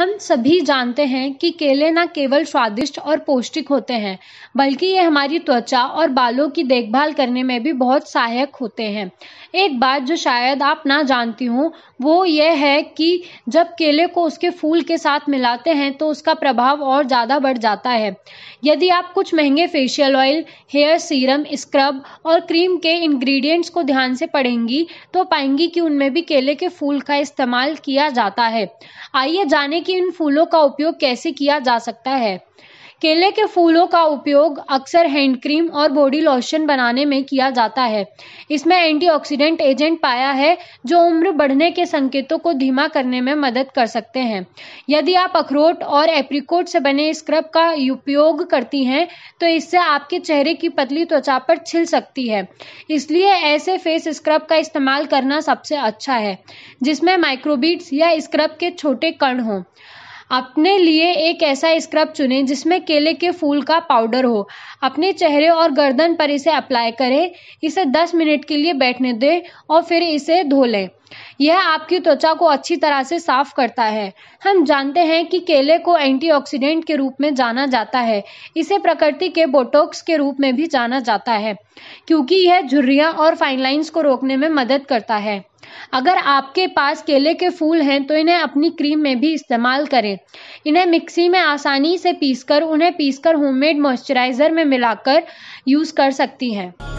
हम सभी जानते हैं कि केले न केवल स्वादिष्ट और पौष्टिक होते हैं बल्कि ये हमारी त्वचा और बालों की देखभाल करने में भी बहुत सहायक होते हैं एक बात जो शायद आप ना जानती हूँ वो ये है कि जब केले को उसके फूल के साथ मिलाते हैं तो उसका प्रभाव और ज़्यादा बढ़ जाता है यदि आप कुछ महंगे facial oil hair serum scrub और क्रीम के इंग्रेडिएंट्स को ध्यान से पढ़ेंगी तो पाएंगी कि उनमें भी केले के फूल का इस्तेमाल किया जाता है आइए जाने की कि इन फूलों का उपयोग कैसे किया जा सकता है केले के फूलों का उपयोग अक्सर हैंड क्रीम और बॉडी लोशन बनाने में किया जाता है इसमें एंटीऑक्सीडेंट एजेंट पाया है जो उम्र बढ़ने के संकेतों को धीमा करने में मदद कर सकते हैं यदि आप अखरोट और एप्रिकोट से बने स्क्रब का उपयोग करती हैं तो इससे आपके चेहरे की पतली त्वचा पर छिल सकती है इसलिए ऐसे फेस स्क्रब का इस्तेमाल करना सबसे अच्छा है जिसमें माइक्रोबीट्स या स्क्रब के छोटे कण हों अपने लिए एक ऐसा स्क्रब चुनें जिसमें केले के फूल का पाउडर हो अपने चेहरे और गर्दन पर इसे अप्लाई करें इसे 10 मिनट के लिए बैठने दें और फिर इसे धो लें यह आपकी त्वचा को अच्छी तरह से साफ करता है हम जानते हैं कि केले को एंटीऑक्सीडेंट के रूप में जाना जाता है इसे प्रकृति के बोटोक्स के रूप में भी जाना जाता है क्योंकि यह झुर्रियां और फाइन लाइंस को रोकने में मदद करता है अगर आपके पास केले के फूल हैं तो इन्हें अपनी क्रीम में भी इस्तेमाल करें इन्हें मिक्सी में आसानी से पीसकर उन्हें पीसकर होममेड मॉइस्चराइज़र में मिलाकर यूज़ कर सकती हैं